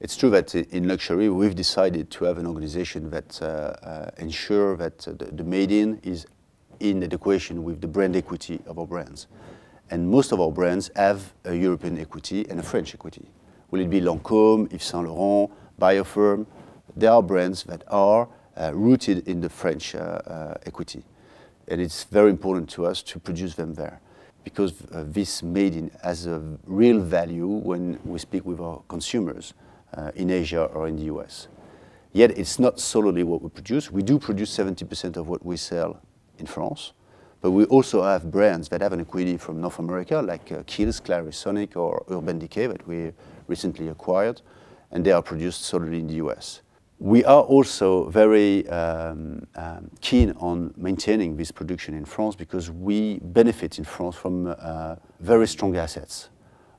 It's true that in luxury, we've decided to have an organization that uh, uh, ensure that the, the made in is in adequation with the brand equity of our brands. And most of our brands have a European equity and a French equity. Will it be Lancôme, Yves Saint Laurent, Biofirm? There are brands that are uh, rooted in the French uh, uh, equity. And it's very important to us to produce them there because uh, this made in has a real value when we speak with our consumers uh, in Asia or in the US. Yet it's not solely what we produce. We do produce 70% of what we sell in France, but we also have brands that have an equity from North America, like uh, Kiehl's, Clarisonic, or Urban Decay that we recently acquired, and they are produced solely in the US. We are also very um, um, keen on maintaining this production in France because we benefit in France from uh, very strong assets.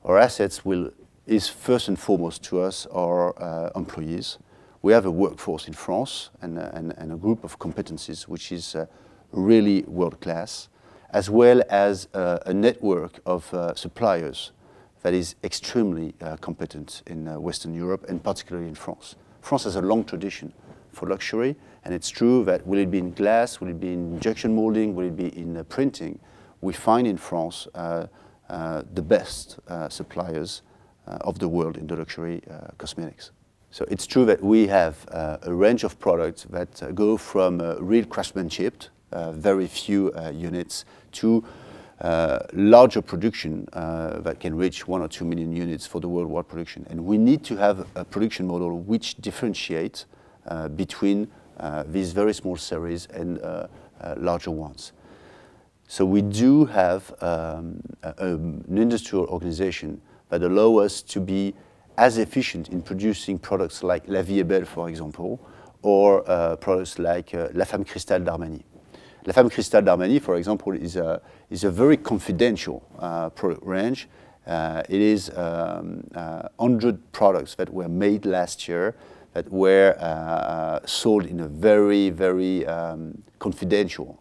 Our assets will is first and foremost to us our uh, employees. We have a workforce in France and, uh, and, and a group of competencies which is uh, really world class, as well as uh, a network of uh, suppliers that is extremely uh, competent in Western Europe and particularly in France. France has a long tradition for luxury, and it's true that will it be in glass, will it be in injection molding, will it be in printing, we find in France the best suppliers uh, of the world in the luxury uh, cosmetics. So it's true that we have uh, a range of products that go from real craftsmanship, very few units, to uh, larger production uh, that can reach one or two million units for the worldwide production. And we need to have a production model which differentiates uh, between these very small series and larger ones. So we do have um, a, an industrial organization that allow us to be as efficient in producing products like La Vie est Belle, for example, or uh, products like uh, La Femme Cristal d'Armani. La Femme Cristal d'Armani, for example, is a, is a very confidential uh, product range. Uh, it is um, 100 uh, products that were made last year that were uh, sold in a very, very um, confidential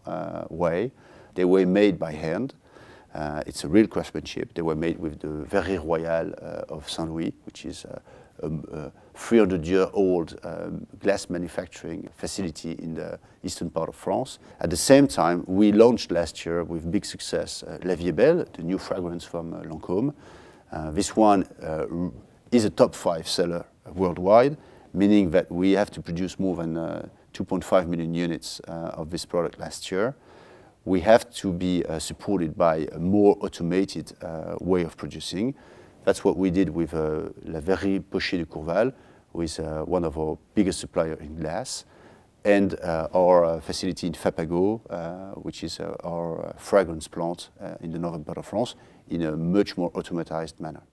way. They were made by hand. Uh, it's a real craftsmanship. They were made with the Verrerie Royal uh, of Saint Louis, which is a uh, 300-year-old um, um, glass manufacturing facility in the eastern part of France. At the same time, we launched last year with big success uh, La Vie Belle, the new fragrance from uh, Lancôme. Uh, this one is a top five seller worldwide, meaning that we have to produce more than 2.5 million units of this product last year we have to be uh, supported by a more automated uh, way of producing. That's what we did with uh, La Verrerie Pocher de Courval, who is uh, one of our biggest suppliers in glass, and uh, our uh, facility in Fapago, which is our fragrance plant in the northern part of France, in a much more automatized manner.